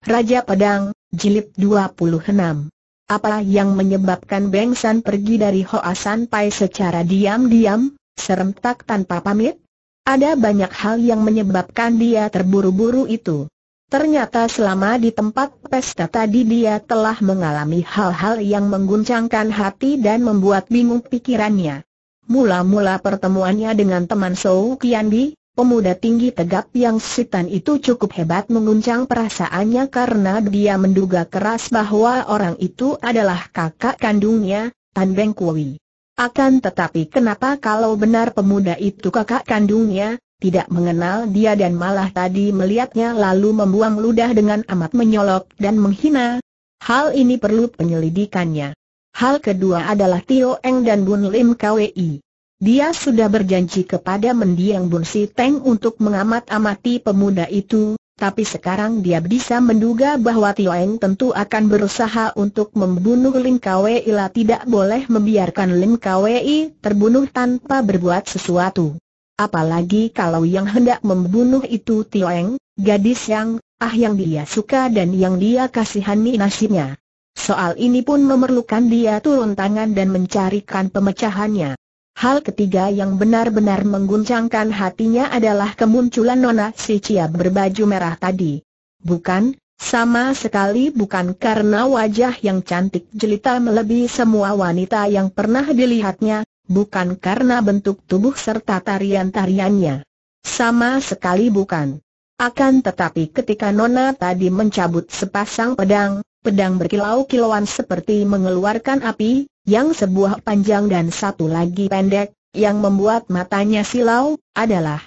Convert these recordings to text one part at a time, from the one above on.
Raja Pedang, Jilid 26. Apa yang menyebabkan Beng San pergi dari Hoa San Pai secara diam-diam, serentak tanpa pamit? Ada banyak hal yang menyebabkan dia terburu-buru itu. Ternyata selama di tempat pesta tadi dia telah mengalami hal-hal yang mengguncangkan hati dan membuat bingung pikirannya. Mula-mula pertemuannya dengan teman Sou Kian Bi, Pemuda tinggi tegap yang setan itu cukup hebat menguncang perasaannya karena dia menduga keras bahwa orang itu adalah kakak kandungnya, Tan Beng Kui. Akan tetapi kenapa kalau benar pemuda itu kakak kandungnya, tidak mengenal dia dan malah tadi melihatnya lalu membuang ludah dengan amat menyolok dan menghina? Hal ini perlu penyelidikannya. Hal kedua adalah Tio Eng dan Bun Lim Kwi. Dia sudah berjanji kepada mendiang Bun Si Teng untuk mengamat-amati pemuda itu, tapi sekarang dia bisa menduga bahwa Tioeng tentu akan berusaha untuk membunuh Lim Kwe Ila tidak boleh membiarkan Lim Kwe terbunuh tanpa berbuat sesuatu. Apalagi kalau yang hendak membunuh itu Tioeng, gadis yang, ah yang dia suka dan yang dia kasihani nasibnya. Soal ini pun memerlukan dia turun tangan dan mencarikan pemecahannya. Hal ketiga yang benar-benar mengguncangkan hatinya adalah kemunculan Nona Si Cia berbaju merah tadi. Bukan, sama sekali bukan karena wajah yang cantik jelita melebihi semua wanita yang pernah dilihatnya, bukan karena bentuk tubuh serta tarian-tariannya. Sama sekali bukan. Akan tetapi ketika Nona tadi mencabut sepasang pedang, pedang berkilau-kilauan seperti mengeluarkan api, yang sebuah panjang dan satu lagi pendek, yang membuat matanya silau, adalah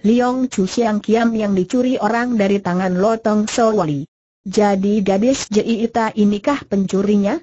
Liong Chu Siang Kiam yang dicuri orang dari tangan Lotong Sowali. Jadi gadis Jiita inikah pencurinya?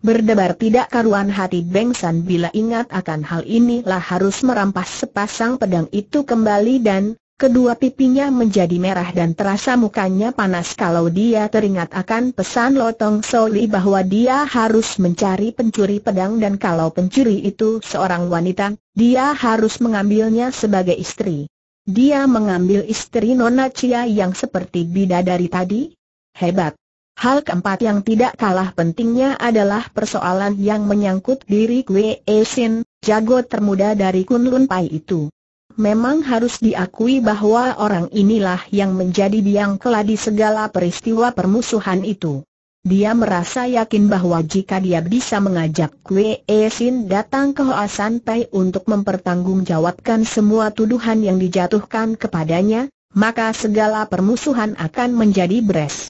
Berdebar tidak karuan hati Beng San bila ingat akan hal inilah harus merampas sepasang pedang itu kembali dan, Kedua pipinya menjadi merah dan terasa mukanya panas kalau dia teringat akan pesan Lotong Soli bahwa dia harus mencari pencuri pedang dan kalau pencuri itu seorang wanita, dia harus mengambilnya sebagai istri. Dia mengambil istri Nona Chia yang seperti dari tadi? Hebat! Hal keempat yang tidak kalah pentingnya adalah persoalan yang menyangkut diri Kwe Esin, jago termuda dari Kunlun Pai itu. Memang harus diakui bahwa orang inilah yang menjadi biang keladi segala peristiwa permusuhan itu. Dia merasa yakin bahwa jika dia bisa mengajak Kwe Sin e datang ke Hoa Santai untuk mempertanggungjawabkan semua tuduhan yang dijatuhkan kepadanya, maka segala permusuhan akan menjadi beres.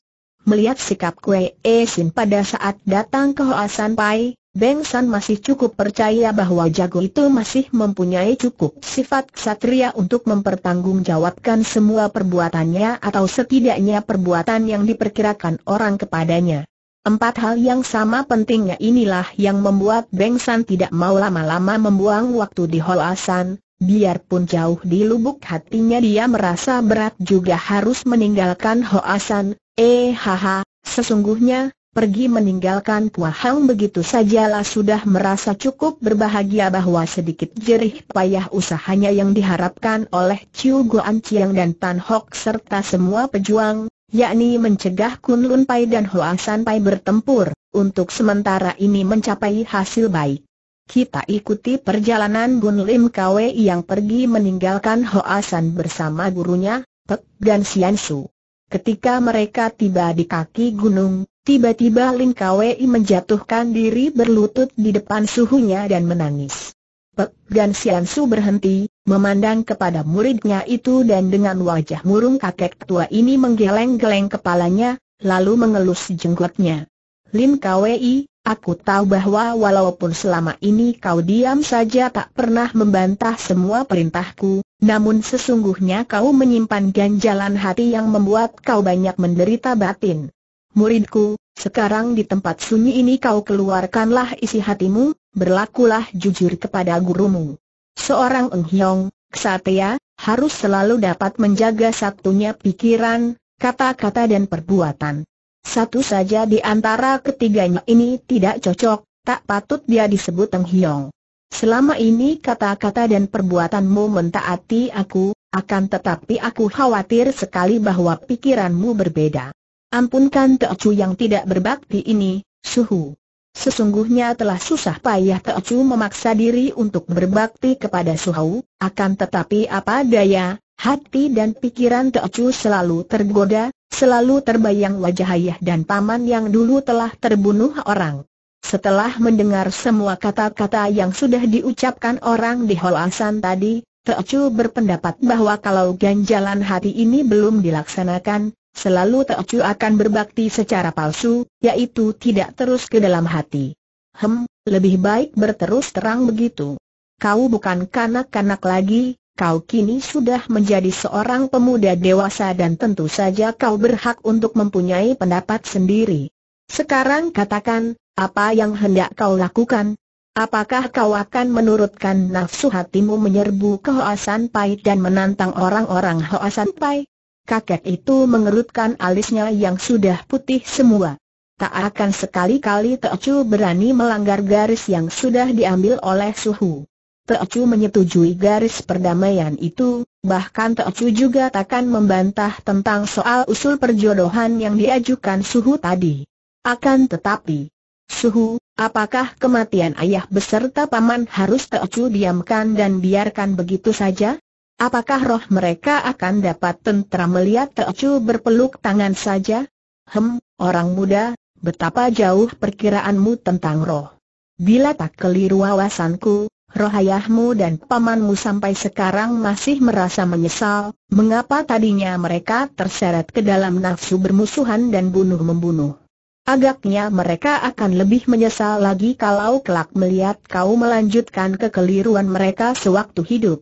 Melihat sikap Kwe Sin e pada saat datang ke Hoa Santai, Beng San masih cukup percaya bahwa jago itu masih mempunyai cukup sifat ksatria untuk mempertanggungjawabkan semua perbuatannya atau setidaknya perbuatan yang diperkirakan orang kepadanya. Empat hal yang sama pentingnya inilah yang membuat Beng San tidak mau lama-lama membuang waktu di Holasan, biarpun jauh di lubuk hatinya dia merasa berat juga harus meninggalkan Holasan. eh haha, sesungguhnya pergi meninggalkan Puahang Hang begitu sajalah sudah merasa cukup berbahagia bahwa sedikit jerih payah usahanya yang diharapkan oleh Chiu Guan Chiang dan Tan Hock serta semua pejuang, yakni mencegah Kun Lun Pai dan Hoa San Pai bertempur, untuk sementara ini mencapai hasil baik. Kita ikuti perjalanan Bun Lim Kwe yang pergi meninggalkan Hoa San bersama gurunya, Pek dan Sian Su. Ketika mereka tiba di kaki gunung, tiba-tiba Lin Kwei menjatuhkan diri berlutut di depan suhunya dan menangis. Pek Gan Sian Su berhenti, memandang kepada muridnya itu dan dengan wajah murung kakek tua ini menggeleng-geleng kepalanya, lalu mengelus jenggotnya. Lin Kwei, Aku tahu bahwa walaupun selama ini kau diam saja tak pernah membantah semua perintahku, namun sesungguhnya kau menyimpan ganjalan hati yang membuat kau banyak menderita batin. Muridku, sekarang di tempat sunyi ini kau keluarkanlah isi hatimu, berlakulah jujur kepada gurumu. Seorang enghyong, ksatria, harus selalu dapat menjaga satunya pikiran, kata-kata dan perbuatan. Satu saja di antara ketiganya ini tidak cocok, tak patut dia disebut Teng Hiong. Selama ini kata-kata dan perbuatanmu mentaati aku, akan tetapi aku khawatir sekali bahwa pikiranmu berbeda. Ampunkan Teocu yang tidak berbakti ini, suhu. Sesungguhnya telah susah payah Teocu memaksa diri untuk berbakti kepada Suhu, akan tetapi apa daya, hati dan pikiran Teocu selalu tergoda, Selalu terbayang wajah ayah dan paman yang dulu telah terbunuh orang. Setelah mendengar semua kata-kata yang sudah diucapkan orang di Holasan tadi, Teocu berpendapat bahwa kalau ganjalan hati ini belum dilaksanakan, selalu Teocu akan berbakti secara palsu, yaitu tidak terus ke dalam hati. Hem, lebih baik berterus terang begitu. Kau bukan kanak-kanak lagi, kau kini sudah menjadi seorang pemuda dewasa dan tentu saja kau berhak untuk mempunyai pendapat sendiri. Sekarang katakan, apa yang hendak kau lakukan? Apakah kau akan menurutkan nafsu hatimu menyerbu ke Hoasan Pai dan menantang orang-orang Hoasan Pai? Kakek itu mengerutkan alisnya yang sudah putih semua. Tak akan sekali-kali Teocu berani melanggar garis yang sudah diambil oleh Suhu. Teocu menyetujui garis perdamaian itu, bahkan Teocu juga takkan membantah tentang soal usul perjodohan yang diajukan Suhu tadi. Akan tetapi, Suhu, apakah kematian ayah beserta paman harus Teocu diamkan dan biarkan begitu saja? Apakah roh mereka akan dapat tentera melihat Teocu berpeluk tangan saja? Hem, orang muda, betapa jauh perkiraanmu tentang roh. Bila tak keliru wawasanku, rohayahmu dan pamanmu sampai sekarang masih merasa menyesal, mengapa tadinya mereka terseret ke dalam nafsu bermusuhan dan bunuh-membunuh. Agaknya mereka akan lebih menyesal lagi kalau kelak melihat kau melanjutkan kekeliruan mereka sewaktu hidup.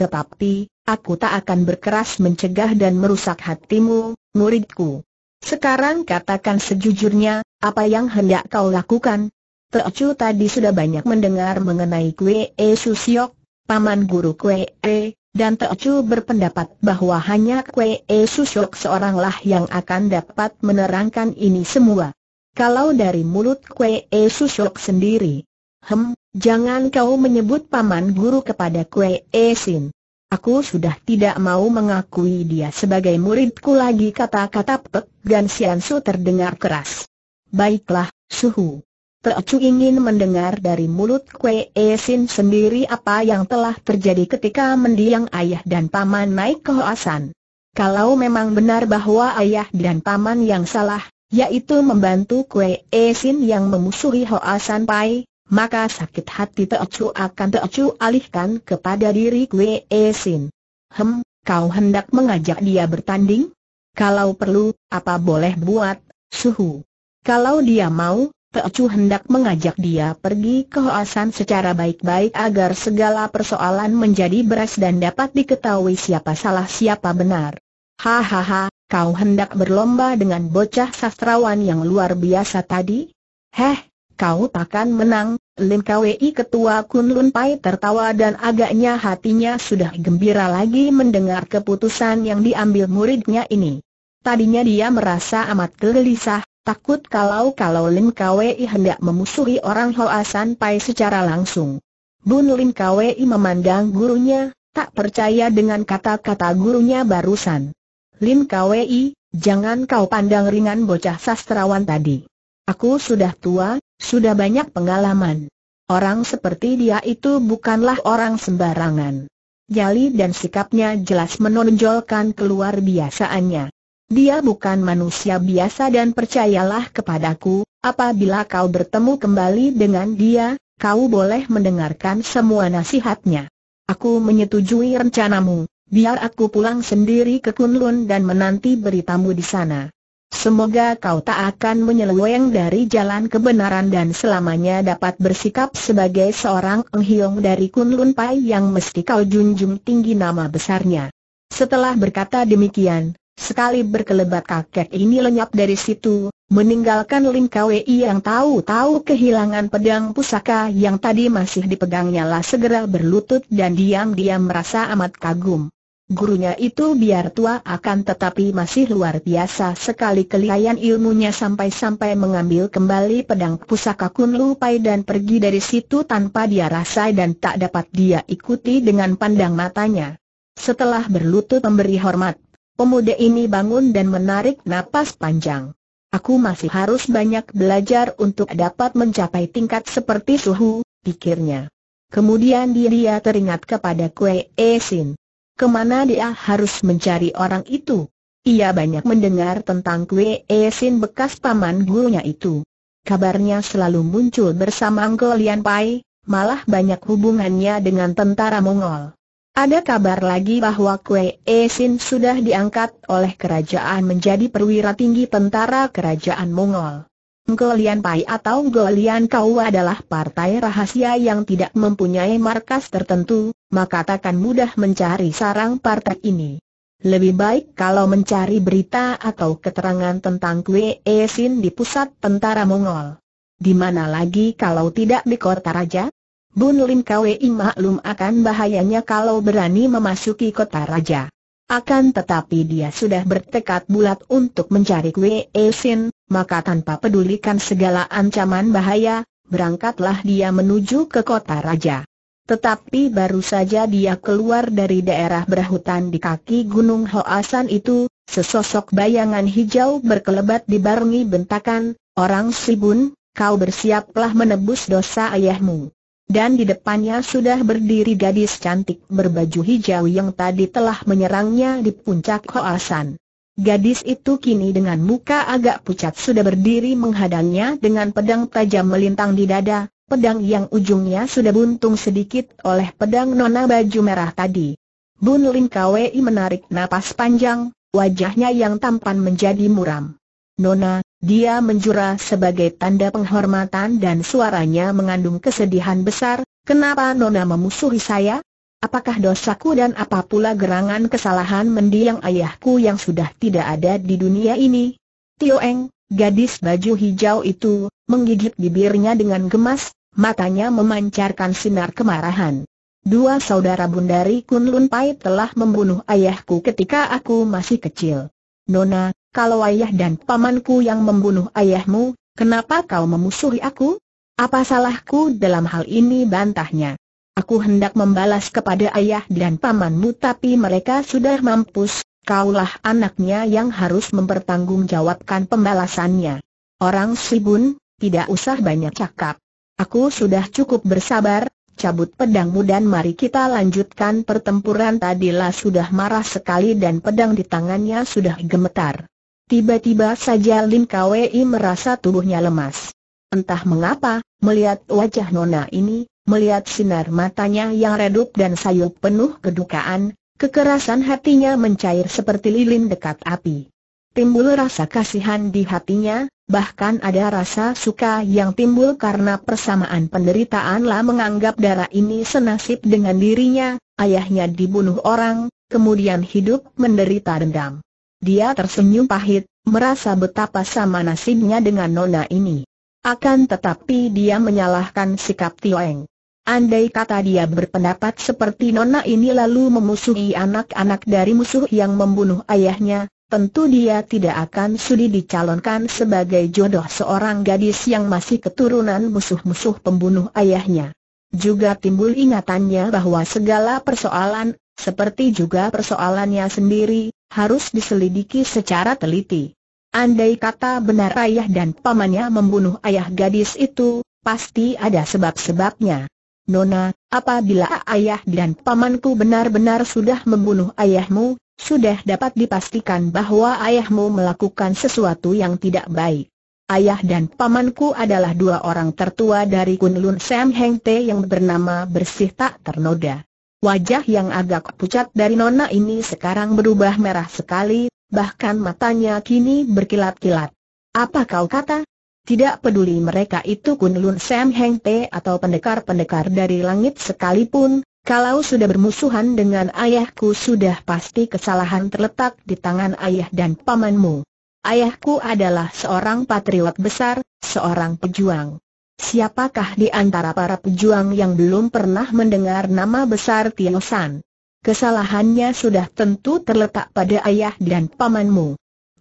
Tetapi, aku tak akan berkeras mencegah dan merusak hatimu, muridku. Sekarang katakan sejujurnya, apa yang hendak kau lakukan, Teocu tadi sudah banyak mendengar mengenai Kue E Susiok, paman guru Kue E, dan Teocu berpendapat bahwa hanya Kue E Susiok seoranglah yang akan dapat menerangkan ini semua. Kalau dari mulut Kue E Susiok sendiri, hem, jangan kau menyebut paman guru kepada Kue E Sin. Aku sudah tidak mau mengakui dia sebagai muridku lagi kata-kata Pek Gan Siansu terdengar keras. Baiklah, Suhu. Teocu ingin mendengar dari mulut Kwe Sin sendiri apa yang telah terjadi ketika mendiang ayah dan paman naik ke Hoasan. Kalau memang benar bahwa ayah dan paman yang salah, yaitu membantu Kwe Sin yang memusuhi Hoasan Pai, maka sakit hati Teocu akan Teocu alihkan kepada diri Kwe Sin. Hem, kau hendak mengajak dia bertanding? Kalau perlu, apa boleh buat, suhu. Kalau dia mau, Pecu hendak mengajak dia pergi ke Hoasan secara baik-baik agar segala persoalan menjadi beres dan dapat diketahui siapa salah siapa benar. Hahaha, kau hendak berlomba dengan bocah sastrawan yang luar biasa tadi? Heh, kau takkan menang, Lim Kwei Ketua Kunlun Pai tertawa dan agaknya hatinya sudah gembira lagi mendengar keputusan yang diambil muridnya ini. Tadinya dia merasa amat gelisah, Takut kalau-kalau Lim Kwei hendak memusuhi orang Hoa San Pai secara langsung. Bun Lim Kwei memandang gurunya, tak percaya dengan kata-kata gurunya barusan. Lim Kwei, jangan kau pandang ringan bocah sastrawan tadi. Aku sudah tua, sudah banyak pengalaman. Orang seperti dia itu bukanlah orang sembarangan. Jali dan sikapnya jelas menonjolkan keluar biasaannya. Dia bukan manusia biasa dan percayalah kepadaku, apabila kau bertemu kembali dengan dia, kau boleh mendengarkan semua nasihatnya. Aku menyetujui rencanamu, biar aku pulang sendiri ke Kunlun dan menanti beritamu di sana. Semoga kau tak akan menyeleweng dari jalan kebenaran dan selamanya dapat bersikap sebagai seorang enghiong dari Kunlun Pai yang mesti kau junjung tinggi nama besarnya. Setelah berkata demikian, Sekali berkelebat kakek ini lenyap dari situ, meninggalkan Lim Kwei yang tahu-tahu kehilangan pedang pusaka yang tadi masih dipegangnya lah segera berlutut dan diam-diam merasa amat kagum. Gurunya itu biar tua akan tetapi masih luar biasa sekali kelihayan ilmunya sampai-sampai mengambil kembali pedang pusaka Kunlu Pai dan pergi dari situ tanpa dia rasai dan tak dapat dia ikuti dengan pandang matanya. Setelah berlutut memberi hormat Pemuda ini bangun dan menarik napas panjang. Aku masih harus banyak belajar untuk dapat mencapai tingkat seperti suhu, pikirnya. Kemudian dia teringat kepada Kue Esin. Kemana dia harus mencari orang itu? Ia banyak mendengar tentang Kue Esin bekas paman gurunya itu. Kabarnya selalu muncul bersama Anggolian Pai, malah banyak hubungannya dengan tentara Mongol. Ada kabar lagi bahwa Kue Esin sudah diangkat oleh kerajaan menjadi perwira tinggi tentara kerajaan Mongol. Golian Pai atau Golian Kau adalah partai rahasia yang tidak mempunyai markas tertentu, maka takkan mudah mencari sarang partai ini. Lebih baik kalau mencari berita atau keterangan tentang Kue Esin di pusat tentara Mongol. Di mana lagi kalau tidak di kota raja? Bun Lim Kwei maklum akan bahayanya kalau berani memasuki kota raja. Akan tetapi dia sudah bertekad bulat untuk mencari Kwei e Sin, maka tanpa pedulikan segala ancaman bahaya, berangkatlah dia menuju ke kota raja. Tetapi baru saja dia keluar dari daerah berhutan di kaki Gunung Hoasan itu, sesosok bayangan hijau berkelebat dibarengi bentakan, Orang Sibun, kau bersiaplah menebus dosa ayahmu dan di depannya sudah berdiri gadis cantik berbaju hijau yang tadi telah menyerangnya di puncak Hoasan. Gadis itu kini dengan muka agak pucat sudah berdiri menghadangnya dengan pedang tajam melintang di dada, pedang yang ujungnya sudah buntung sedikit oleh pedang nona baju merah tadi. Bun Lin Kwei menarik napas panjang, wajahnya yang tampan menjadi muram. Nona, dia menjura sebagai tanda penghormatan dan suaranya mengandung kesedihan besar, kenapa Nona memusuhi saya? Apakah dosaku dan apa pula gerangan kesalahan mendiang ayahku yang sudah tidak ada di dunia ini? Tio Eng, gadis baju hijau itu, menggigit bibirnya dengan gemas, matanya memancarkan sinar kemarahan. Dua saudara Bundari Lun Pai telah membunuh ayahku ketika aku masih kecil. Nona, kalau ayah dan pamanku yang membunuh ayahmu, kenapa kau memusuhi aku? Apa salahku dalam hal ini bantahnya? Aku hendak membalas kepada ayah dan pamanmu tapi mereka sudah mampus, kaulah anaknya yang harus mempertanggungjawabkan pembalasannya. Orang Sibun, tidak usah banyak cakap. Aku sudah cukup bersabar, cabut pedangmu dan mari kita lanjutkan pertempuran tadilah sudah marah sekali dan pedang di tangannya sudah gemetar. Tiba-tiba saja Lim Kwei merasa tubuhnya lemas. Entah mengapa, melihat wajah Nona ini, melihat sinar matanya yang redup dan sayup penuh kedukaan, kekerasan hatinya mencair seperti lilin dekat api. Timbul rasa kasihan di hatinya, bahkan ada rasa suka yang timbul karena persamaan penderitaan lah menganggap darah ini senasib dengan dirinya, ayahnya dibunuh orang, kemudian hidup menderita dendam. Dia tersenyum pahit, merasa betapa sama nasibnya dengan nona ini. Akan tetapi dia menyalahkan sikap Tioeng. Andai kata dia berpendapat seperti nona ini lalu memusuhi anak-anak dari musuh yang membunuh ayahnya, tentu dia tidak akan sudi dicalonkan sebagai jodoh seorang gadis yang masih keturunan musuh-musuh pembunuh ayahnya. Juga timbul ingatannya bahwa segala persoalan, seperti juga persoalannya sendiri, harus diselidiki secara teliti. Andai kata benar ayah dan pamannya membunuh ayah gadis itu, pasti ada sebab-sebabnya. Nona, apabila ayah dan pamanku benar-benar sudah membunuh ayahmu, sudah dapat dipastikan bahwa ayahmu melakukan sesuatu yang tidak baik. Ayah dan pamanku adalah dua orang tertua dari Kunlun Sam Heng Te yang bernama bersih tak ternoda. Wajah yang agak pucat dari Nona ini sekarang berubah merah sekali, bahkan matanya kini berkilat-kilat. Apa kau kata? Tidak peduli mereka itu Kunlun Sam Heng Te atau pendekar-pendekar dari langit sekalipun, kalau sudah bermusuhan dengan ayahku sudah pasti kesalahan terletak di tangan ayah dan pamanmu. Ayahku adalah seorang patriot besar, seorang pejuang. Siapakah di antara para pejuang yang belum pernah mendengar nama besar Tiong San? Kesalahannya sudah tentu terletak pada ayah dan pamanmu.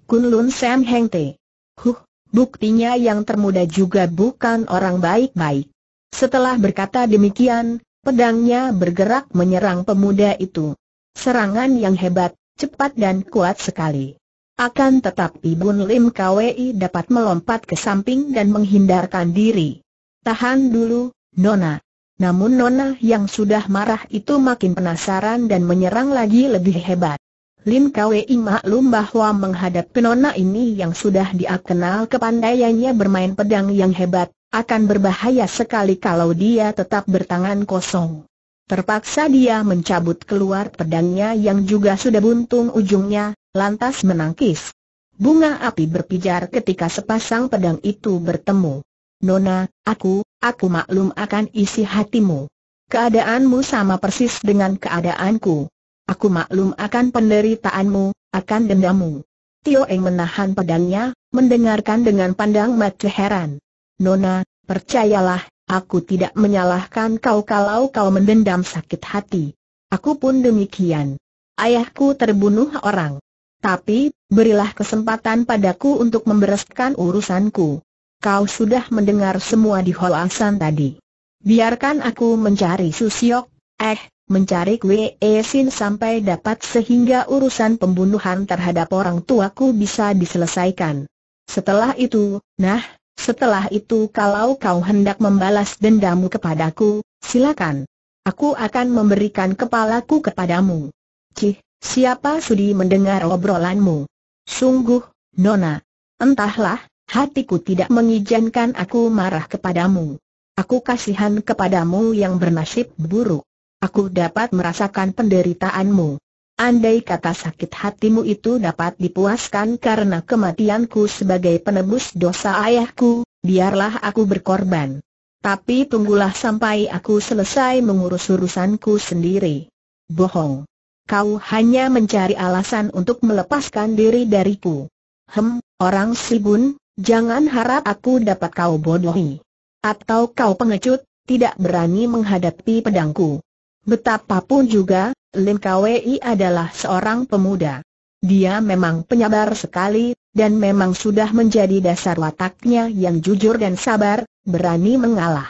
Kunlun Sam Heng Te. Huh, buktinya yang termuda juga bukan orang baik-baik. Setelah berkata demikian, pedangnya bergerak menyerang pemuda itu. Serangan yang hebat, cepat dan kuat sekali. Akan tetapi Bun Lim Kwei dapat melompat ke samping dan menghindarkan diri. Tahan dulu, Nona. Namun Nona yang sudah marah itu makin penasaran dan menyerang lagi lebih hebat. Lin Kwei maklum bahwa menghadapi Nona ini yang sudah dia kenal kepandaiannya bermain pedang yang hebat, akan berbahaya sekali kalau dia tetap bertangan kosong. Terpaksa dia mencabut keluar pedangnya yang juga sudah buntung ujungnya, lantas menangkis. Bunga api berpijar ketika sepasang pedang itu bertemu. Nona, aku, aku maklum akan isi hatimu. Keadaanmu sama persis dengan keadaanku. Aku maklum akan penderitaanmu, akan dendammu. Tio Eng menahan pedangnya, mendengarkan dengan pandang mata heran. Nona, percayalah, aku tidak menyalahkan kau kalau kau mendendam sakit hati. Aku pun demikian. Ayahku terbunuh orang. Tapi, berilah kesempatan padaku untuk membereskan urusanku kau sudah mendengar semua di Holasan tadi. Biarkan aku mencari Susiok, eh, mencari Kwe e Sin sampai dapat sehingga urusan pembunuhan terhadap orang tuaku bisa diselesaikan. Setelah itu, nah, setelah itu kalau kau hendak membalas dendamu kepadaku, silakan. Aku akan memberikan kepalaku kepadamu. Cih, siapa sudi mendengar obrolanmu? Sungguh, Nona. Entahlah, hatiku tidak mengizinkan aku marah kepadamu. Aku kasihan kepadamu yang bernasib buruk. Aku dapat merasakan penderitaanmu. Andai kata sakit hatimu itu dapat dipuaskan karena kematianku sebagai penebus dosa ayahku, biarlah aku berkorban. Tapi tunggulah sampai aku selesai mengurus urusanku sendiri. Bohong. Kau hanya mencari alasan untuk melepaskan diri dariku. Hem, orang Sibun, Jangan harap aku dapat kau bodohi. Atau kau pengecut, tidak berani menghadapi pedangku. Betapapun juga, Lim Kwei adalah seorang pemuda. Dia memang penyabar sekali, dan memang sudah menjadi dasar wataknya yang jujur dan sabar, berani mengalah.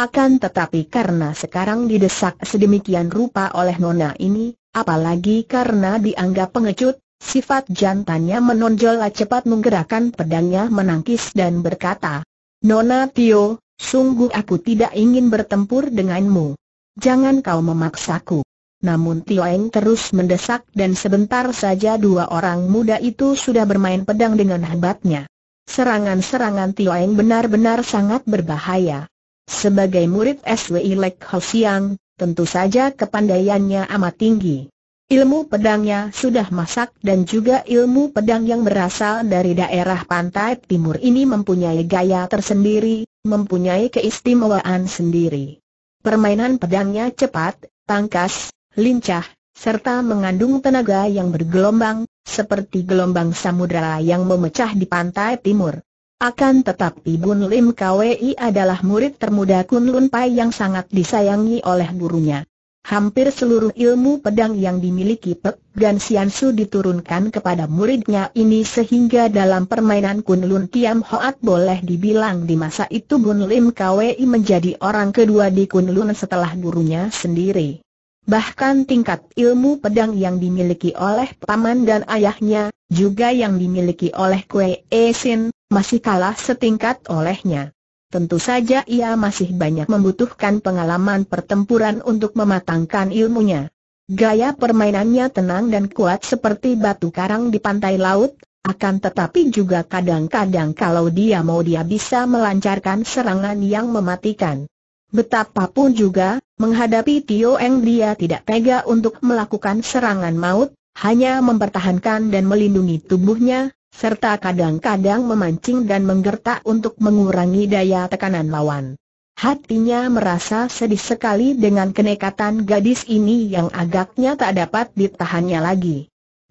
Akan tetapi karena sekarang didesak sedemikian rupa oleh nona ini, apalagi karena dianggap pengecut, Sifat jantannya menonjol cepat menggerakkan pedangnya menangkis dan berkata, Nona Tio, sungguh aku tidak ingin bertempur denganmu. Jangan kau memaksaku. Namun Tio Eng terus mendesak dan sebentar saja dua orang muda itu sudah bermain pedang dengan hebatnya. Serangan-serangan Tio Eng benar-benar sangat berbahaya. Sebagai murid SWI Lek Hosiang, tentu saja kepandaiannya amat tinggi. Ilmu pedangnya sudah masak dan juga ilmu pedang yang berasal dari daerah pantai timur ini mempunyai gaya tersendiri, mempunyai keistimewaan sendiri. Permainan pedangnya cepat, tangkas, lincah, serta mengandung tenaga yang bergelombang, seperti gelombang samudera yang memecah di pantai timur. Akan tetapi Bun Lim Kwi adalah murid termuda Kun Lun Pai yang sangat disayangi oleh gurunya hampir seluruh ilmu pedang yang dimiliki Pek Gan Sian diturunkan kepada muridnya ini sehingga dalam permainan Kunlun Kiam Hoat boleh dibilang di masa itu Bun Lim Kwei menjadi orang kedua di Kunlun setelah gurunya sendiri. Bahkan tingkat ilmu pedang yang dimiliki oleh paman dan ayahnya, juga yang dimiliki oleh Kwei Sin, masih kalah setingkat olehnya. Tentu saja ia masih banyak membutuhkan pengalaman pertempuran untuk mematangkan ilmunya. Gaya permainannya tenang dan kuat seperti batu karang di pantai laut, akan tetapi juga kadang-kadang kalau dia mau dia bisa melancarkan serangan yang mematikan. Betapapun juga, menghadapi Tio Eng dia tidak tega untuk melakukan serangan maut, hanya mempertahankan dan melindungi tubuhnya, serta kadang-kadang memancing dan menggertak untuk mengurangi daya tekanan lawan. Hatinya merasa sedih sekali dengan kenekatan gadis ini yang agaknya tak dapat ditahannya lagi.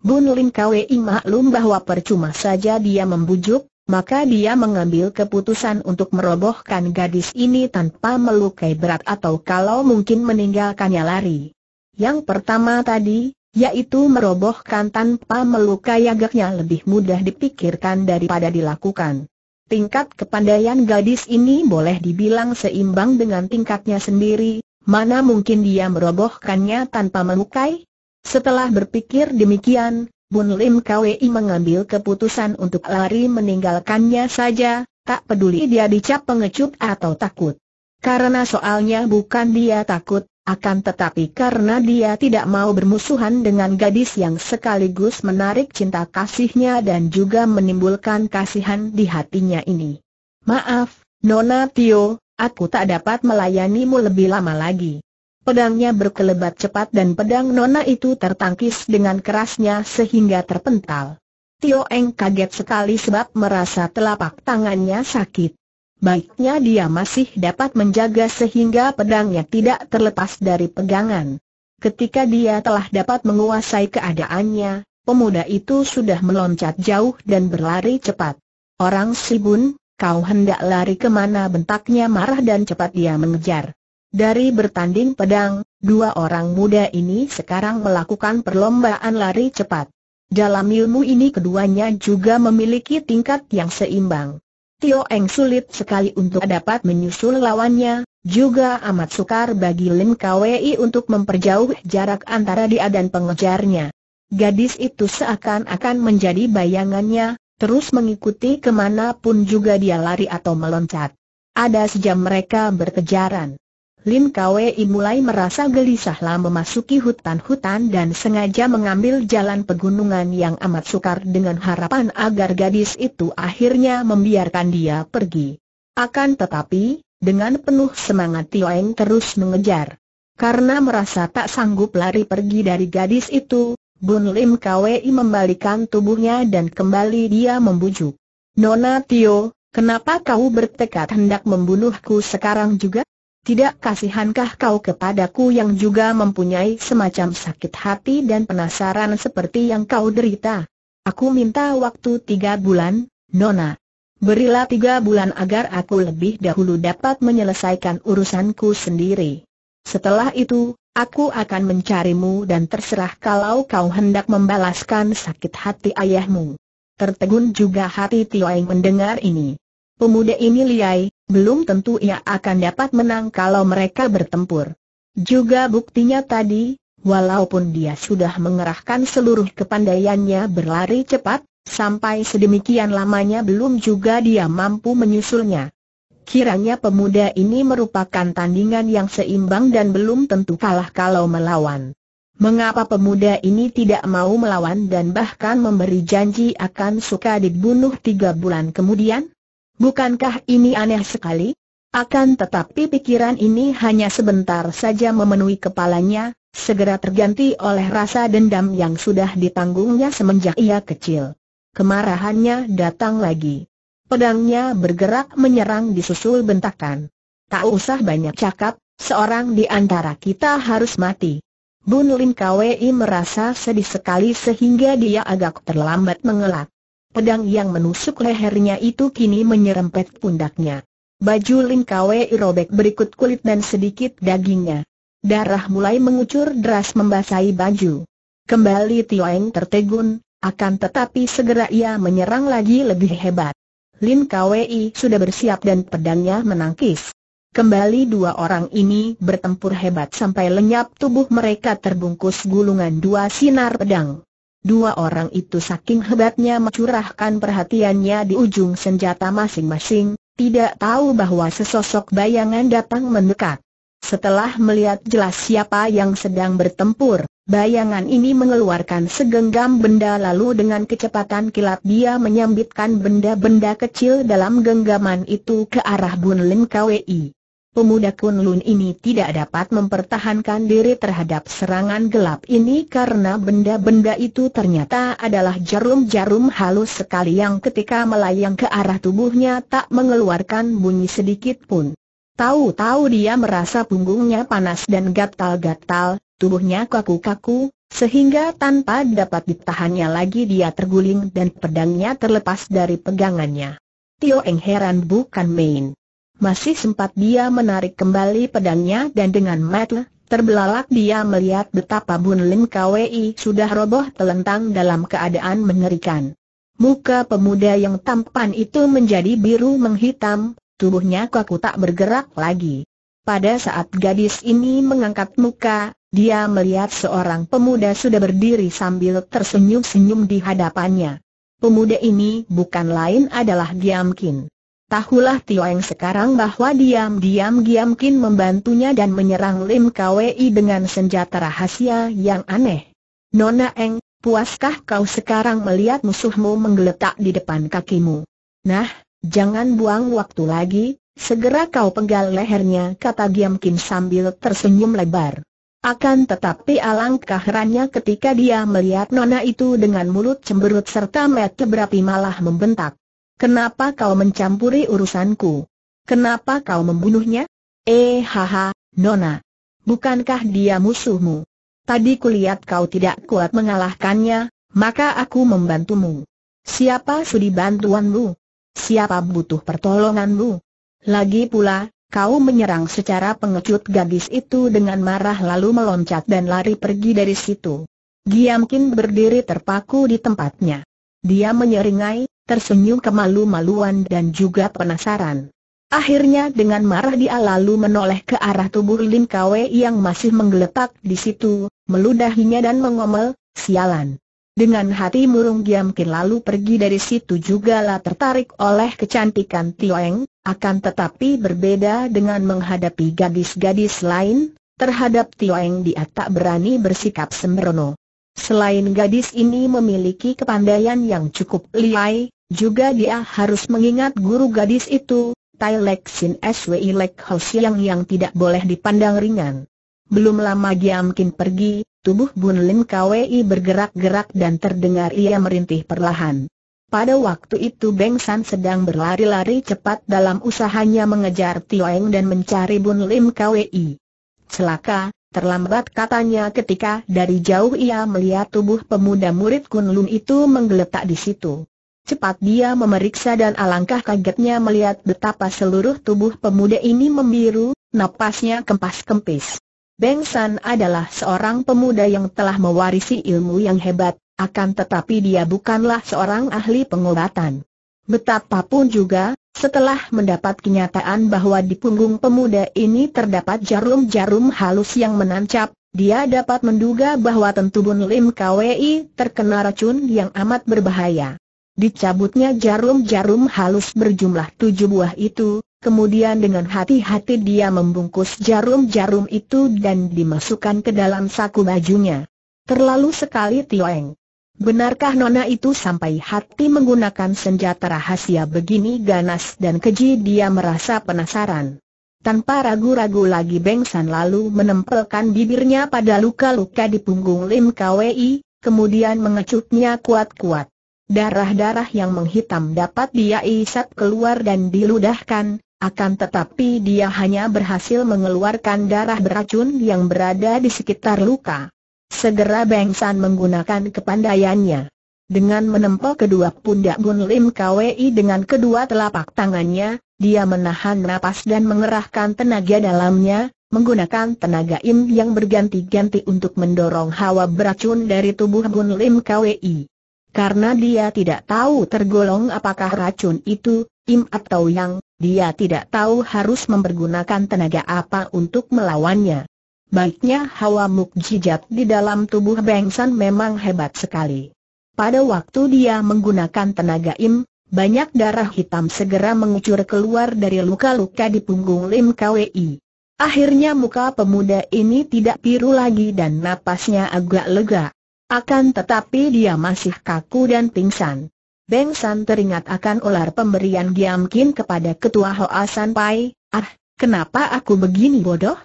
Bun Lin Kwei maklum bahwa percuma saja dia membujuk, maka dia mengambil keputusan untuk merobohkan gadis ini tanpa melukai berat atau kalau mungkin meninggalkannya lari. Yang pertama tadi, yaitu merobohkan tanpa melukai agaknya lebih mudah dipikirkan daripada dilakukan. Tingkat kepandaian gadis ini boleh dibilang seimbang dengan tingkatnya sendiri, mana mungkin dia merobohkannya tanpa melukai? Setelah berpikir demikian, Bun Lim Kwei mengambil keputusan untuk lari meninggalkannya saja, tak peduli dia dicap pengecut atau takut. Karena soalnya bukan dia takut, akan tetapi karena dia tidak mau bermusuhan dengan gadis yang sekaligus menarik cinta kasihnya dan juga menimbulkan kasihan di hatinya ini. Maaf, Nona Tio, aku tak dapat melayanimu lebih lama lagi. Pedangnya berkelebat cepat dan pedang Nona itu tertangkis dengan kerasnya sehingga terpental. Tio Eng kaget sekali sebab merasa telapak tangannya sakit baiknya dia masih dapat menjaga sehingga pedangnya tidak terlepas dari pegangan. Ketika dia telah dapat menguasai keadaannya, pemuda itu sudah meloncat jauh dan berlari cepat. Orang Sibun, kau hendak lari kemana bentaknya marah dan cepat dia mengejar. Dari bertanding pedang, dua orang muda ini sekarang melakukan perlombaan lari cepat. Dalam ilmu ini keduanya juga memiliki tingkat yang seimbang. Tio Eng sulit sekali untuk dapat menyusul lawannya, juga amat sukar bagi Lin Kwei untuk memperjauh jarak antara dia dan pengejarnya. Gadis itu seakan-akan menjadi bayangannya, terus mengikuti kemanapun juga dia lari atau meloncat. Ada sejam mereka berkejaran. Lin Kwei mulai merasa gelisahlah memasuki hutan-hutan dan sengaja mengambil jalan pegunungan yang amat sukar dengan harapan agar gadis itu akhirnya membiarkan dia pergi. Akan tetapi, dengan penuh semangat Tioeng terus mengejar. Karena merasa tak sanggup lari pergi dari gadis itu, Bun Lim Kwei membalikan tubuhnya dan kembali dia membujuk. Nona Tio, kenapa kau bertekad hendak membunuhku sekarang juga? Tidak kasihankah kau kepadaku yang juga mempunyai semacam sakit hati dan penasaran seperti yang kau derita? Aku minta waktu tiga bulan, Nona. Berilah tiga bulan agar aku lebih dahulu dapat menyelesaikan urusanku sendiri. Setelah itu, aku akan mencarimu dan terserah kalau kau hendak membalaskan sakit hati ayahmu. Tertegun juga hati Tioeng mendengar ini. Pemuda ini liai, belum tentu ia akan dapat menang kalau mereka bertempur. Juga buktinya tadi, walaupun dia sudah mengerahkan seluruh kepandaiannya berlari cepat, sampai sedemikian lamanya belum juga dia mampu menyusulnya. Kiranya pemuda ini merupakan tandingan yang seimbang dan belum tentu kalah kalau melawan. Mengapa pemuda ini tidak mau melawan dan bahkan memberi janji akan suka dibunuh tiga bulan kemudian? Bukankah ini aneh sekali? Akan tetapi pikiran ini hanya sebentar saja memenuhi kepalanya, segera terganti oleh rasa dendam yang sudah ditanggungnya semenjak ia kecil. Kemarahannya datang lagi. Pedangnya bergerak menyerang disusul bentakan. Tak usah banyak cakap, seorang di antara kita harus mati. Bun Lim Kwei merasa sedih sekali sehingga dia agak terlambat mengelak. Pedang yang menusuk lehernya itu kini menyerempet pundaknya. Baju Lin Kwe robek berikut kulit dan sedikit dagingnya. Darah mulai mengucur deras membasahi baju. Kembali Tioeng tertegun, akan tetapi segera ia menyerang lagi lebih hebat. Lin Kwi sudah bersiap dan pedangnya menangkis. Kembali dua orang ini bertempur hebat sampai lenyap tubuh mereka terbungkus gulungan dua sinar pedang. Dua orang itu saking hebatnya mencurahkan perhatiannya di ujung senjata masing-masing, tidak tahu bahwa sesosok bayangan datang mendekat. Setelah melihat jelas siapa yang sedang bertempur, bayangan ini mengeluarkan segenggam benda lalu dengan kecepatan kilat dia menyambitkan benda-benda kecil dalam genggaman itu ke arah Bun Lin KWI. Pemuda Kunlun ini tidak dapat mempertahankan diri terhadap serangan gelap ini karena benda-benda itu ternyata adalah jarum-jarum halus sekali yang ketika melayang ke arah tubuhnya tak mengeluarkan bunyi sedikit pun. Tahu-tahu dia merasa punggungnya panas dan gatal-gatal, tubuhnya kaku-kaku, sehingga tanpa dapat ditahannya lagi dia terguling dan pedangnya terlepas dari pegangannya. Tio Eng heran bukan main masih sempat dia menarik kembali pedangnya dan dengan mata terbelalak dia melihat betapa Bun Lim Kwei sudah roboh telentang dalam keadaan mengerikan. Muka pemuda yang tampan itu menjadi biru menghitam, tubuhnya kaku tak bergerak lagi. Pada saat gadis ini mengangkat muka, dia melihat seorang pemuda sudah berdiri sambil tersenyum-senyum di hadapannya. Pemuda ini bukan lain adalah Giam Kin. Tahulah Tioeng sekarang bahwa diam-diam Giam Kin membantunya dan menyerang Lim Kwei dengan senjata rahasia yang aneh. Nona Eng, puaskah kau sekarang melihat musuhmu menggeletak di depan kakimu? Nah, jangan buang waktu lagi, segera kau penggal lehernya kata Giam Kin sambil tersenyum lebar. Akan tetapi alangkah herannya ketika dia melihat Nona itu dengan mulut cemberut serta mata berapi malah membentak. Kenapa kau mencampuri urusanku? Kenapa kau membunuhnya? Eh haha, Nona. Bukankah dia musuhmu? Tadi kulihat kau tidak kuat mengalahkannya, maka aku membantumu. Siapa sudi bantuanmu? Siapa butuh pertolonganmu? Lagi pula, kau menyerang secara pengecut gadis itu dengan marah lalu meloncat dan lari pergi dari situ. Giamkin berdiri terpaku di tempatnya. Dia menyeringai, tersenyum kemalu-maluan dan juga penasaran. Akhirnya dengan marah dia lalu menoleh ke arah tubuh Lin Kwe yang masih menggeletak di situ, meludahinya dan mengomel, sialan. Dengan hati murung dia mungkin lalu pergi dari situ juga lah tertarik oleh kecantikan Tioeng, akan tetapi berbeda dengan menghadapi gadis-gadis lain, terhadap Tioeng dia tak berani bersikap sembrono. Selain gadis ini memiliki kepandaian yang cukup liai, juga dia harus mengingat guru gadis itu, Tai Lek Sin Swi Lek Ho Siang yang tidak boleh dipandang ringan. Belum lama Giam Kin pergi, tubuh Bun Lim Kwi bergerak-gerak dan terdengar ia merintih perlahan. Pada waktu itu Beng San sedang berlari-lari cepat dalam usahanya mengejar Tioeng dan mencari Bun Lim Kwi. Celaka, terlambat katanya ketika dari jauh ia melihat tubuh pemuda murid Kun Lun itu menggeletak di situ. Cepat dia memeriksa dan alangkah kagetnya melihat betapa seluruh tubuh pemuda ini membiru, napasnya kempas-kempis. Beng San adalah seorang pemuda yang telah mewarisi ilmu yang hebat, akan tetapi dia bukanlah seorang ahli pengobatan. Betapapun juga, setelah mendapat kenyataan bahwa di punggung pemuda ini terdapat jarum-jarum halus yang menancap, dia dapat menduga bahwa tentu Bun Lim Kwi terkena racun yang amat berbahaya. Dicabutnya jarum-jarum halus berjumlah tujuh buah itu, kemudian dengan hati-hati dia membungkus jarum-jarum itu dan dimasukkan ke dalam saku bajunya. Terlalu sekali Tioeng. Benarkah Nona itu sampai hati menggunakan senjata rahasia begini ganas dan keji dia merasa penasaran. Tanpa ragu-ragu lagi Beng San lalu menempelkan bibirnya pada luka-luka di punggung Lim Kwei, kemudian mengecutnya kuat-kuat. Darah-darah yang menghitam dapat dia isap keluar dan diludahkan, akan tetapi dia hanya berhasil mengeluarkan darah beracun yang berada di sekitar luka. Segera Beng San menggunakan kepandaiannya. Dengan menempel kedua pundak Gun Lim Kwi dengan kedua telapak tangannya, dia menahan napas dan mengerahkan tenaga dalamnya, menggunakan tenaga im yang berganti-ganti untuk mendorong hawa beracun dari tubuh Gun Lim Kwi. Karena dia tidak tahu tergolong apakah racun itu, im atau yang, dia tidak tahu harus mempergunakan tenaga apa untuk melawannya. Baiknya hawa mukjizat di dalam tubuh Bengsan memang hebat sekali. Pada waktu dia menggunakan tenaga im, banyak darah hitam segera mengucur keluar dari luka-luka di punggung Lim KWI. Akhirnya muka pemuda ini tidak biru lagi dan napasnya agak lega. Akan tetapi dia masih kaku dan pingsan. Beng San teringat akan ular pemberian Giam Kin kepada ketua Hoa San Pai, ah, kenapa aku begini bodoh?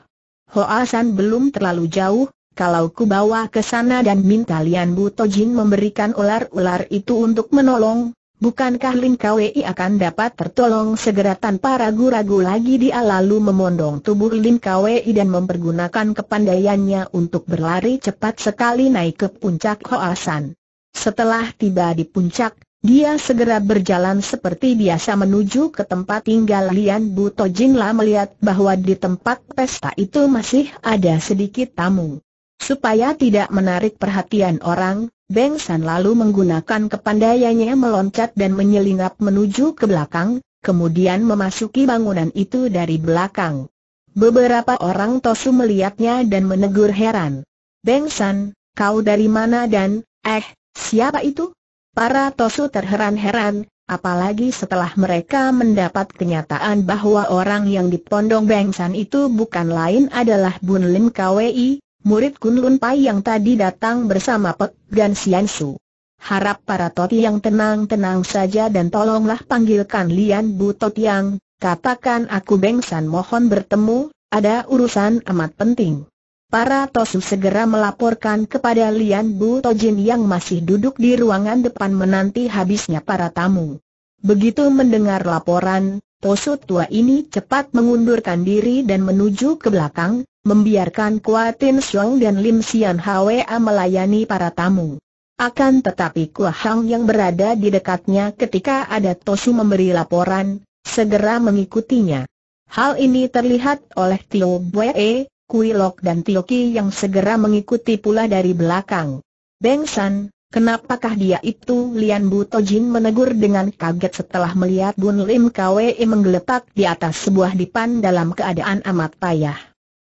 Hoa San belum terlalu jauh, kalau ku bawa ke sana dan minta Lian Bu Tojin memberikan ular-ular itu untuk menolong, Bukankah Lin Kwei akan dapat tertolong segera tanpa ragu-ragu lagi dia lalu memondong tubuh Lin Kwei dan mempergunakan kepandaiannya untuk berlari cepat sekali naik ke puncak Hoasan. Setelah tiba di puncak, dia segera berjalan seperti biasa menuju ke tempat tinggal Lian Buto Jingla melihat bahwa di tempat pesta itu masih ada sedikit tamu. Supaya tidak menarik perhatian orang, Beng San lalu menggunakan kepandaiannya meloncat dan menyelinap menuju ke belakang, kemudian memasuki bangunan itu dari belakang. Beberapa orang Tosu melihatnya dan menegur heran. Beng San, kau dari mana dan, eh, siapa itu? Para Tosu terheran-heran, apalagi setelah mereka mendapat kenyataan bahwa orang yang dipondong Beng San itu bukan lain adalah Bun Lin Kwei, murid Kunlun Pai yang tadi datang bersama Pek dan Sian Su. Harap para Toti yang tenang-tenang saja dan tolonglah panggilkan Lian Bu Totiang, katakan aku Bengsan mohon bertemu, ada urusan amat penting. Para Tosu segera melaporkan kepada Lian Bu Tojin yang masih duduk di ruangan depan menanti habisnya para tamu. Begitu mendengar laporan, Tosu tua ini cepat mengundurkan diri dan menuju ke belakang, membiarkan Kuatin Tin dan Lim Sian Hwa melayani para tamu. Akan tetapi Kua Hang yang berada di dekatnya ketika ada Tosu memberi laporan, segera mengikutinya. Hal ini terlihat oleh Tio Bwe, Kui Lok dan Tio Ki yang segera mengikuti pula dari belakang. Beng San, kenapakah dia itu? Lian Bu Tojin menegur dengan kaget setelah melihat Bun Lim Kwe menggeletak di atas sebuah dipan dalam keadaan amat payah.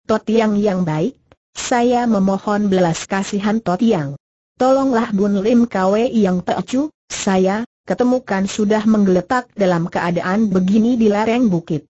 Totiang yang baik, saya memohon belas kasihan Totiang. Tolonglah Bun Lim Kwe yang tecu, saya, ketemukan sudah menggeletak dalam keadaan begini di lereng bukit.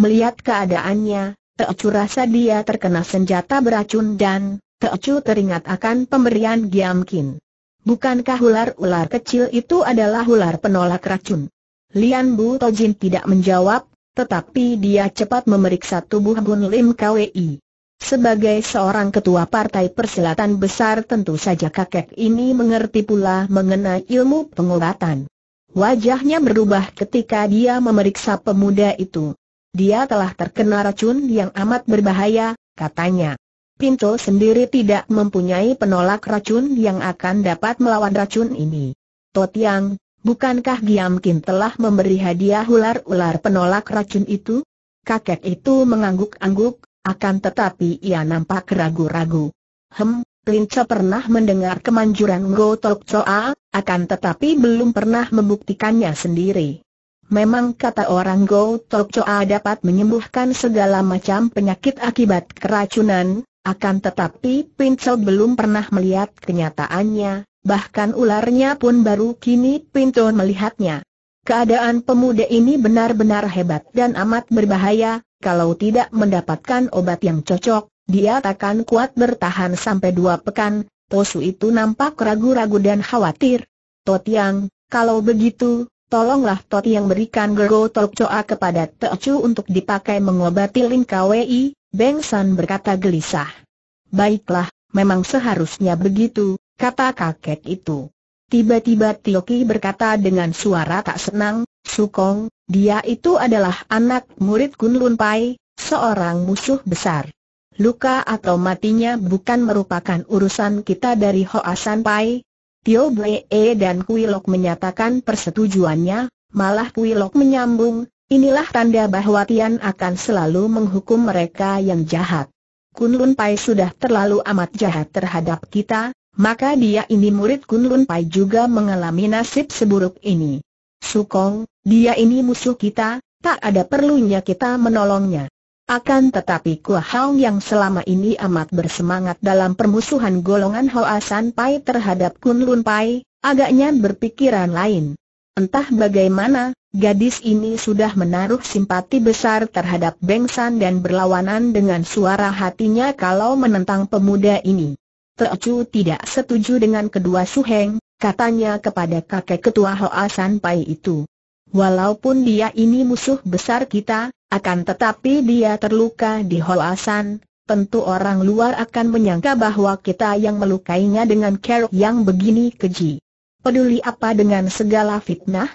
Melihat keadaannya, Teocu rasa dia terkena senjata beracun dan Teocu teringat akan pemberian Kin. Bukankah ular-ular kecil itu adalah ular penolak racun? Lian Bu Tojin tidak menjawab, tetapi dia cepat memeriksa tubuh Gun Lim KWI. Sebagai seorang ketua partai persilatan besar tentu saja kakek ini mengerti pula mengenai ilmu pengobatan. Wajahnya berubah ketika dia memeriksa pemuda itu. Dia telah terkena racun yang amat berbahaya, katanya. Pinto sendiri tidak mempunyai penolak racun yang akan dapat melawan racun ini. Totiang, Bukankah Giamkin telah memberi hadiah ular-ular penolak racun itu? Kakek itu mengangguk-angguk, akan tetapi ia nampak ragu-ragu. Hem, Linca pernah mendengar kemanjuran Tok Choa, akan tetapi belum pernah membuktikannya sendiri. Memang kata orang Tok Choa dapat menyembuhkan segala macam penyakit akibat keracunan, akan tetapi Pincel belum pernah melihat kenyataannya, bahkan ularnya pun baru kini Pinto melihatnya. Keadaan pemuda ini benar-benar hebat dan amat berbahaya, kalau tidak mendapatkan obat yang cocok, dia takkan kuat bertahan sampai dua pekan, Tosu itu nampak ragu-ragu dan khawatir. Totiang, kalau begitu, tolonglah Totiang berikan Gergo Tokcoa kepada Teocu untuk dipakai mengobati lingkawi. Kwei, Beng San berkata gelisah. Baiklah, memang seharusnya begitu, kata kakek itu. Tiba-tiba Tioki berkata dengan suara tak senang, Sukong, dia itu adalah anak murid Kun Pai, seorang musuh besar. Luka atau matinya bukan merupakan urusan kita dari Hoasan Pai. Tio Bee e dan Kuilok menyatakan persetujuannya, malah Kuilok menyambung, inilah tanda bahwa Tian akan selalu menghukum mereka yang jahat. Kun Pai sudah terlalu amat jahat terhadap kita, maka dia ini murid Kunlun Pai juga mengalami nasib seburuk ini. Sukong, dia ini musuh kita, tak ada perlunya kita menolongnya. Akan tetapi Kua Hao yang selama ini amat bersemangat dalam permusuhan golongan Hoa San Pai terhadap Kun Lun Pai, agaknya berpikiran lain. Entah bagaimana, gadis ini sudah menaruh simpati besar terhadap Beng San dan berlawanan dengan suara hatinya kalau menentang pemuda ini. Teocu tidak setuju dengan kedua suheng, katanya kepada kakek ketua Hoa San Pai itu. Walaupun dia ini musuh besar kita, akan tetapi dia terluka di Hoa San, tentu orang luar akan menyangka bahwa kita yang melukainya dengan keruk yang begini keji. Peduli apa dengan segala fitnah?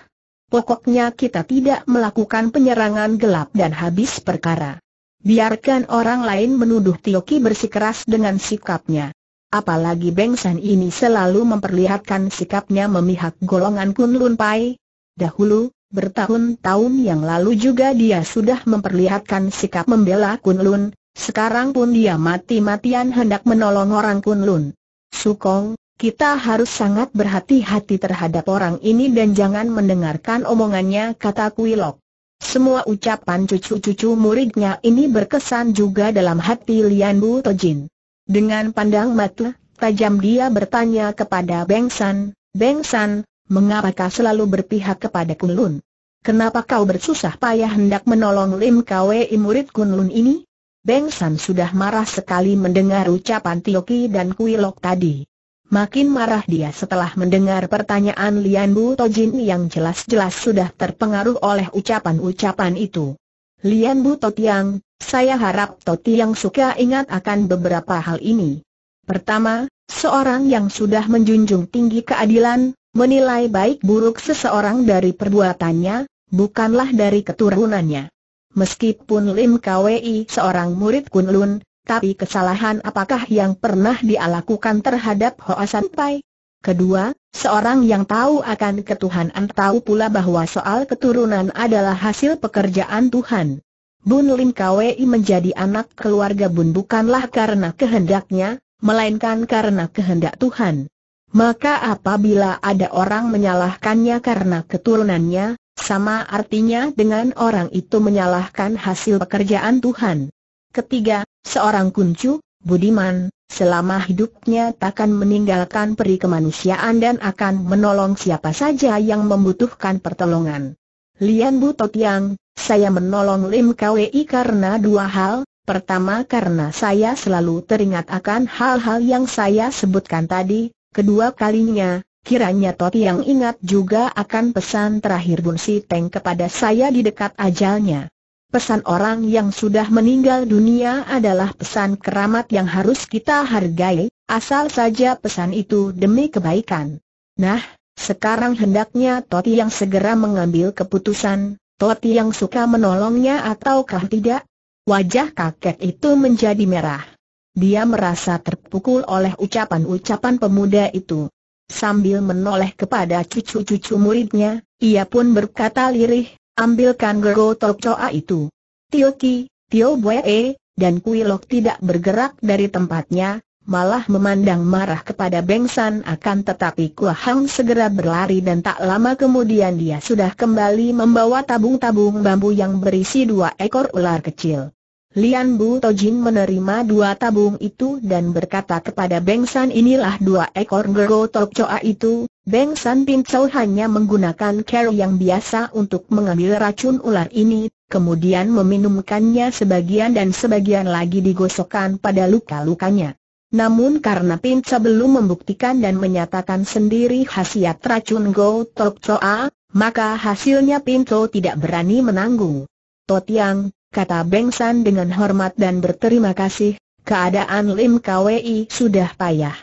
Pokoknya kita tidak melakukan penyerangan gelap dan habis perkara. Biarkan orang lain menuduh Tioki bersikeras dengan sikapnya. Apalagi Beng San ini selalu memperlihatkan sikapnya memihak golongan Kunlun Pai. Dahulu, bertahun-tahun yang lalu juga dia sudah memperlihatkan sikap membela Kunlun, sekarang pun dia mati-matian hendak menolong orang Kunlun. Sukong, kita harus sangat berhati-hati terhadap orang ini dan jangan mendengarkan omongannya kata Kuilok. Semua ucapan cucu-cucu muridnya ini berkesan juga dalam hati Lian Bu Tojin. Dengan pandang mata, tajam dia bertanya kepada Beng San, Beng San, mengapakah selalu berpihak kepada Kunlun? Kenapa kau bersusah payah hendak menolong Lim Kwei murid Kunlun ini? Beng San sudah marah sekali mendengar ucapan Tioki dan Kuilok tadi. Makin marah dia setelah mendengar pertanyaan Lian Bu Tojin yang jelas-jelas sudah terpengaruh oleh ucapan-ucapan itu. Lian Bu Totiang, saya harap Totiang suka ingat akan beberapa hal ini. Pertama, seorang yang sudah menjunjung tinggi keadilan, menilai baik buruk seseorang dari perbuatannya, bukanlah dari keturunannya. Meskipun Lim Kwi seorang murid Kunlun, tapi kesalahan apakah yang pernah dia lakukan terhadap Hoa Sanpai? Kedua, seorang yang tahu akan ketuhanan tahu pula bahwa soal keturunan adalah hasil pekerjaan Tuhan. Bun Lim Kwei menjadi anak keluarga Bun bukanlah karena kehendaknya, melainkan karena kehendak Tuhan. Maka apabila ada orang menyalahkannya karena keturunannya, sama artinya dengan orang itu menyalahkan hasil pekerjaan Tuhan. Ketiga, seorang kuncu, budiman, selama hidupnya takkan meninggalkan peri kemanusiaan dan akan menolong siapa saja yang membutuhkan pertolongan. Lian Tot yang, saya menolong Lim KWI karena dua hal, pertama karena saya selalu teringat akan hal-hal yang saya sebutkan tadi, kedua kalinya, kiranya Tot yang ingat juga akan pesan terakhir Bun Si Teng kepada saya di dekat ajalnya. Pesan orang yang sudah meninggal dunia adalah pesan keramat yang harus kita hargai, asal saja pesan itu demi kebaikan. Nah, sekarang hendaknya Toti yang segera mengambil keputusan, Toti yang suka menolongnya ataukah tidak? Wajah kakek itu menjadi merah. Dia merasa terpukul oleh ucapan-ucapan pemuda itu. Sambil menoleh kepada cucu-cucu muridnya, ia pun berkata lirih, Ambilkan Gogo Tok Choa itu. Tio Ki, Tio Bue e, dan dan Kuilok tidak bergerak dari tempatnya, malah memandang marah kepada Bengsan akan tetapi Kua Hang segera berlari dan tak lama kemudian dia sudah kembali membawa tabung-tabung bambu yang berisi dua ekor ular kecil. Lian Bu Tojin menerima dua tabung itu dan berkata kepada Beng San inilah dua ekor gero tokcoa itu, Beng San Pincau hanya menggunakan care yang biasa untuk mengambil racun ular ini, kemudian meminumkannya sebagian dan sebagian lagi digosokkan pada luka-lukanya. Namun karena Pin Pincau belum membuktikan dan menyatakan sendiri khasiat racun Tok Tokcoa, maka hasilnya Pin Pincau tidak berani menanggung. Totiang, kata Beng San dengan hormat dan berterima kasih, keadaan Lim Kwei sudah payah.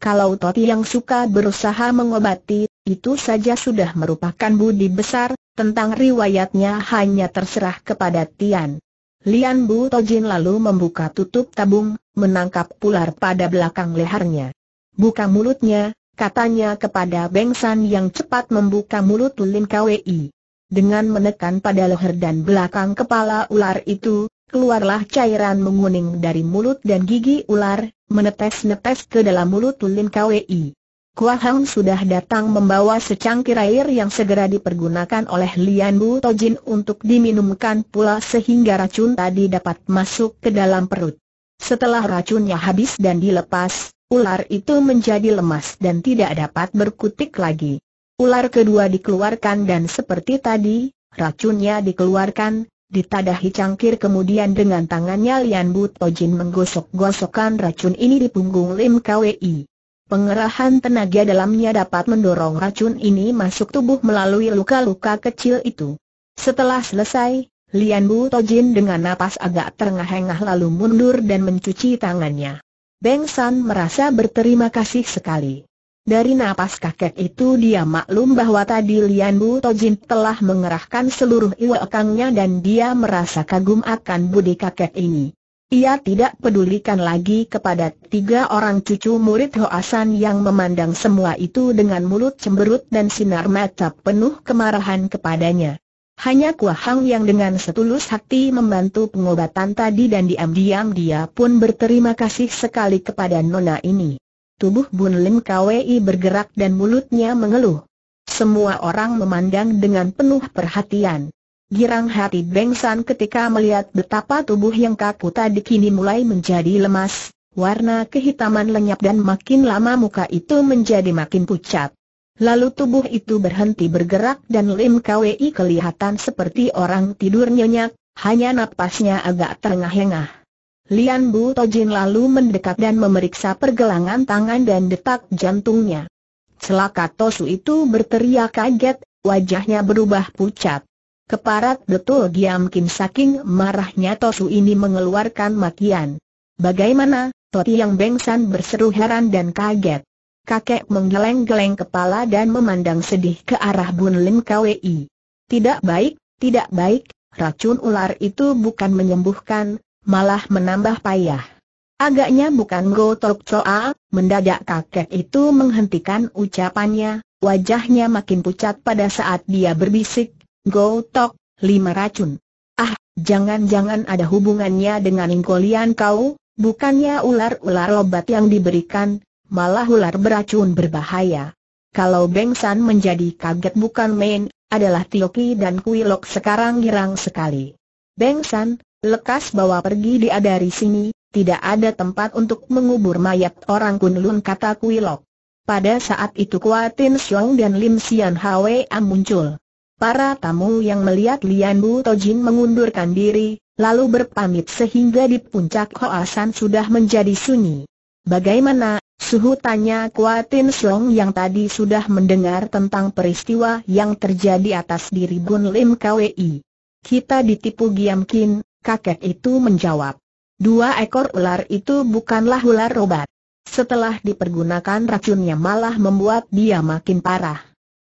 Kalau Toti yang suka berusaha mengobati, itu saja sudah merupakan budi besar, tentang riwayatnya hanya terserah kepada Tian. Lian Bu Tojin lalu membuka tutup tabung, menangkap pular pada belakang lehernya. Buka mulutnya, katanya kepada Beng San yang cepat membuka mulut Lin Kwei. Dengan menekan pada leher dan belakang kepala ular itu, keluarlah cairan menguning dari mulut dan gigi ular, menetes-netes ke dalam mulut Lin Kwei. Kua Hang sudah datang membawa secangkir air yang segera dipergunakan oleh Lian Bu Tojin untuk diminumkan pula sehingga racun tadi dapat masuk ke dalam perut. Setelah racunnya habis dan dilepas, ular itu menjadi lemas dan tidak dapat berkutik lagi. Ular kedua dikeluarkan dan seperti tadi, racunnya dikeluarkan, ditadahi cangkir kemudian dengan tangannya Lian Bu Tojin menggosok-gosokkan racun ini di punggung Lim Kwi. Pengerahan tenaga dalamnya dapat mendorong racun ini masuk tubuh melalui luka-luka kecil itu. Setelah selesai, Lian Bu Tojin dengan napas agak terengah-engah lalu mundur dan mencuci tangannya. Beng San merasa berterima kasih sekali. Dari napas kakek itu dia maklum bahwa tadi Lian Bu Tojin telah mengerahkan seluruh iwakangnya dan dia merasa kagum akan budi kakek ini. Ia tidak pedulikan lagi kepada tiga orang cucu murid Hoasan yang memandang semua itu dengan mulut cemberut dan sinar mata penuh kemarahan kepadanya. Hanya Kuahang yang dengan setulus hati membantu pengobatan tadi dan diam-diam dia pun berterima kasih sekali kepada Nona ini tubuh Bun Lim Kwei bergerak dan mulutnya mengeluh. Semua orang memandang dengan penuh perhatian. Girang hati Beng San ketika melihat betapa tubuh yang kaku tadi kini mulai menjadi lemas, warna kehitaman lenyap dan makin lama muka itu menjadi makin pucat. Lalu tubuh itu berhenti bergerak dan Lim Kwei kelihatan seperti orang tidur nyenyak, hanya napasnya agak terengah-engah. Lian Bu Tojin lalu mendekat dan memeriksa pergelangan tangan dan detak jantungnya. Celaka Tosu itu berteriak kaget, wajahnya berubah pucat. Keparat betul Giam Kim saking marahnya Tosu ini mengeluarkan makian. Bagaimana, Toti yang bengsan berseru heran dan kaget. Kakek menggeleng-geleng kepala dan memandang sedih ke arah Bun Lim Kwi. Tidak baik, tidak baik, racun ular itu bukan menyembuhkan, malah menambah payah. Agaknya bukan Go Tok Choa, mendadak kakek itu menghentikan ucapannya, wajahnya makin pucat pada saat dia berbisik, Go Tok, lima racun. Ah, jangan-jangan ada hubungannya dengan ingkolian kau, bukannya ular-ular obat yang diberikan, malah ular beracun berbahaya. Kalau Beng San menjadi kaget bukan main, adalah Tioki dan Kui Lok sekarang girang sekali. Beng San, Lekas bawa pergi dia dari sini, tidak ada tempat untuk mengubur mayat orang Kunlun kata Kuilok. Pada saat itu Kuatin Siong dan Lim Sian Hwa muncul. Para tamu yang melihat Lian Bu Tojin mengundurkan diri, lalu berpamit sehingga di puncak Hoa sudah menjadi sunyi. Bagaimana, suhu tanya Kuatin Siong yang tadi sudah mendengar tentang peristiwa yang terjadi atas diri Bun Lim KWI. Kita ditipu Giam Kin, kakek itu menjawab. Dua ekor ular itu bukanlah ular obat. Setelah dipergunakan racunnya malah membuat dia makin parah.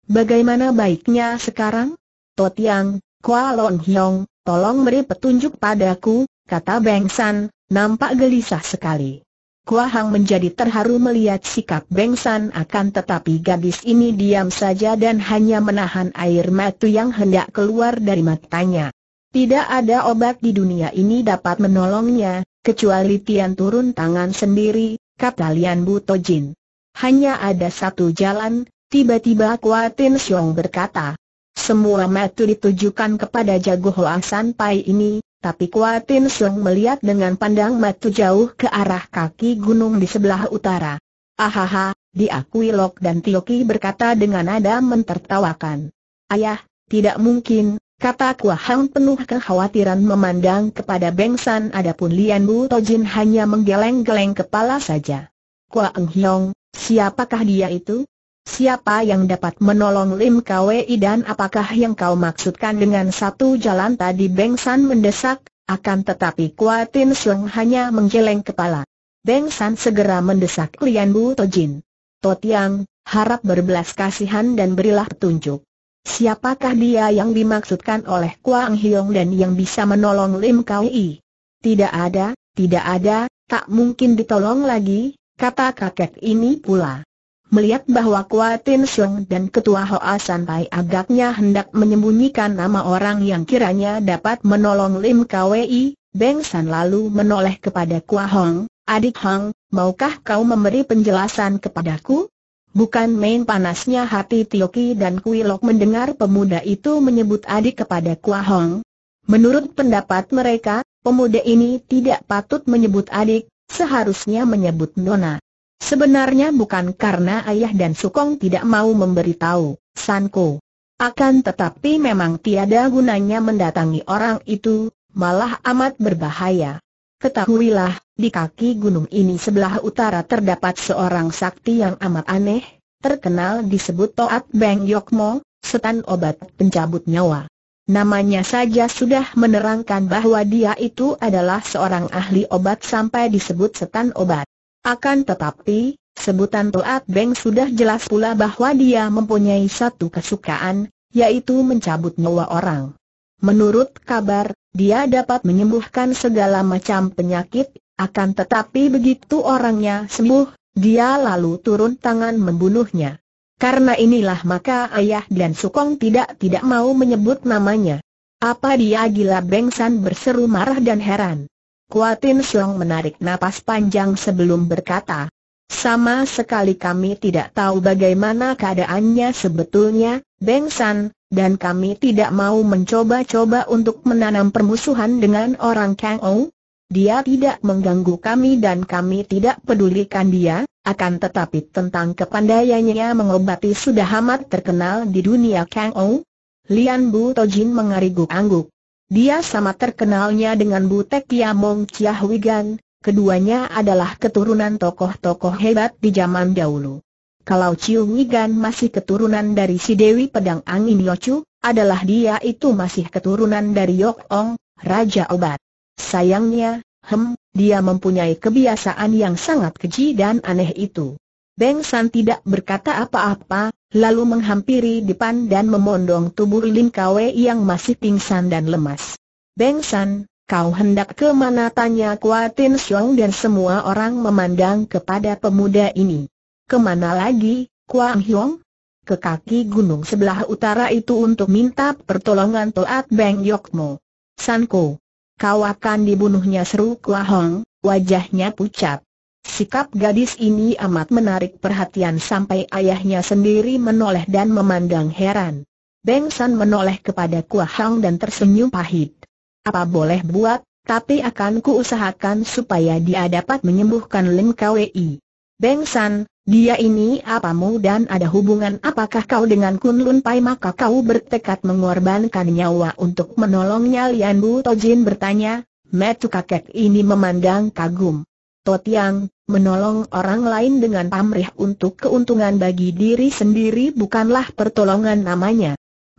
Bagaimana baiknya sekarang? Totiang, Kualon Hyong, tolong beri petunjuk padaku, kata Beng San, nampak gelisah sekali. Kua Hang menjadi terharu melihat sikap Beng San akan tetapi gadis ini diam saja dan hanya menahan air mata yang hendak keluar dari matanya. Tidak ada obat di dunia ini dapat menolongnya, kecuali Tian turun tangan sendiri, kata Lian Butojin. Hanya ada satu jalan, tiba-tiba Kuatin Siong berkata. Semua metu ditujukan kepada jago Hoa Sanpai ini, tapi Kuatin Siong melihat dengan pandang metu jauh ke arah kaki gunung di sebelah utara. Ahaha, diakui Lok dan Tioki berkata dengan nada mentertawakan. Ayah, tidak mungkin, Kata Hang penuh kekhawatiran memandang kepada Beng San adapun Lian Bu Tojin hanya menggeleng-geleng kepala saja. Kua Eng Hiong, siapakah dia itu? Siapa yang dapat menolong Lim Kwei dan apakah yang kau maksudkan dengan satu jalan tadi Beng San mendesak, akan tetapi Kua Tin Sung hanya menggeleng kepala. Beng San segera mendesak Lian Bu Tojin. Totiang, harap berbelas kasihan dan berilah petunjuk. Siapakah dia yang dimaksudkan oleh Kuang Hiong dan yang bisa menolong Lim Kui? Tidak ada, tidak ada, tak mungkin ditolong lagi, kata kakek ini pula. Melihat bahwa Kua Tin Siong dan Ketua Hoa Pai agaknya hendak menyembunyikan nama orang yang kiranya dapat menolong Lim Kwei, Beng San lalu menoleh kepada Kua Hong, adik Hong, maukah kau memberi penjelasan kepadaku? Bukan main panasnya hati Tioki dan Kuilok mendengar pemuda itu menyebut adik kepada Kua Hong. Menurut pendapat mereka, pemuda ini tidak patut menyebut adik, seharusnya menyebut Nona. Sebenarnya bukan karena ayah dan Sukong tidak mau memberitahu, Sanko. Akan tetapi memang tiada gunanya mendatangi orang itu, malah amat berbahaya. Ketahuilah, di kaki gunung ini sebelah utara terdapat seorang sakti yang amat aneh, terkenal disebut Toat Beng Yokmo, setan obat pencabut nyawa. Namanya saja sudah menerangkan bahwa dia itu adalah seorang ahli obat sampai disebut setan obat. Akan tetapi, sebutan Toat Beng sudah jelas pula bahwa dia mempunyai satu kesukaan, yaitu mencabut nyawa orang. Menurut kabar, dia dapat menyembuhkan segala macam penyakit, akan tetapi begitu orangnya sembuh, dia lalu turun tangan membunuhnya. Karena inilah maka ayah dan Sukong tidak-tidak mau menyebut namanya. Apa dia gila bengsan berseru marah dan heran. Kuatin Siong menarik napas panjang sebelum berkata, sama sekali kami tidak tahu bagaimana keadaannya sebetulnya, Beng San, dan kami tidak mau mencoba-coba untuk menanam permusuhan dengan orang Kang Ou. Dia tidak mengganggu kami dan kami tidak pedulikan dia, akan tetapi tentang kepandaiannya mengobati sudah amat terkenal di dunia Kang Ou. Lian Bu Tojin mengariguk angguk. Dia sama terkenalnya dengan Bu Tek Mong Wigan, Keduanya adalah keturunan tokoh-tokoh hebat di zaman dahulu. Kalau Chiu Wigan masih keturunan dari si Dewi Pedang Angin Yochu, adalah dia itu masih keturunan dari Yok Ong, Raja Obat. Sayangnya, hem, dia mempunyai kebiasaan yang sangat keji dan aneh itu. Beng San tidak berkata apa-apa, lalu menghampiri depan dan memondong tubuh Lin Kwe yang masih pingsan dan lemas. Beng San, Kau hendak ke mana tanya Kuatin Siong dan semua orang memandang kepada pemuda ini. Kemana lagi, Kuang Hiong? Ke kaki gunung sebelah utara itu untuk minta pertolongan Toat Beng Yokmo. Sanko, kau akan dibunuhnya seru Kua Hong, wajahnya pucat. Sikap gadis ini amat menarik perhatian sampai ayahnya sendiri menoleh dan memandang heran. Beng San menoleh kepada Kua Hong dan tersenyum pahit. Apa boleh buat, tapi akan kuusahakan supaya dia dapat menyembuhkan Lim Kwi. Beng San, dia ini apamu dan ada hubungan apakah kau dengan Kun Lun Pai maka kau bertekad mengorbankan nyawa untuk menolongnya Lian Bu Tojin bertanya, metu kakek ini memandang kagum. Totiang, menolong orang lain dengan pamrih untuk keuntungan bagi diri sendiri bukanlah pertolongan namanya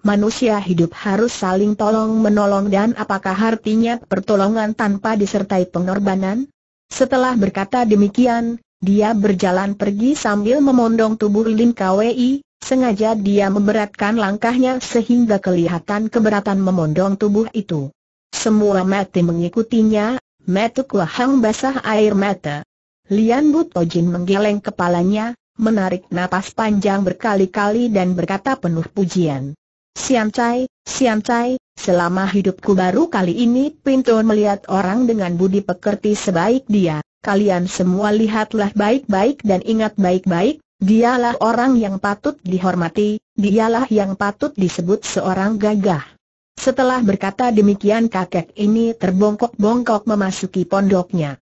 manusia hidup harus saling tolong-menolong dan apakah artinya pertolongan tanpa disertai pengorbanan? Setelah berkata demikian, dia berjalan pergi sambil memondong tubuh Lin KWI, sengaja dia memberatkan langkahnya sehingga kelihatan keberatan memondong tubuh itu. Semua mata mengikutinya, mata kuahang basah air mata. Lian Butojin menggeleng kepalanya, menarik napas panjang berkali-kali dan berkata penuh pujian. Siam Chai, Siam Chai, selama hidupku baru kali ini Pintu melihat orang dengan budi pekerti sebaik dia. Kalian semua lihatlah baik-baik dan ingat baik-baik, dialah orang yang patut dihormati, dialah yang patut disebut seorang gagah. Setelah berkata demikian kakek ini terbongkok-bongkok memasuki pondoknya.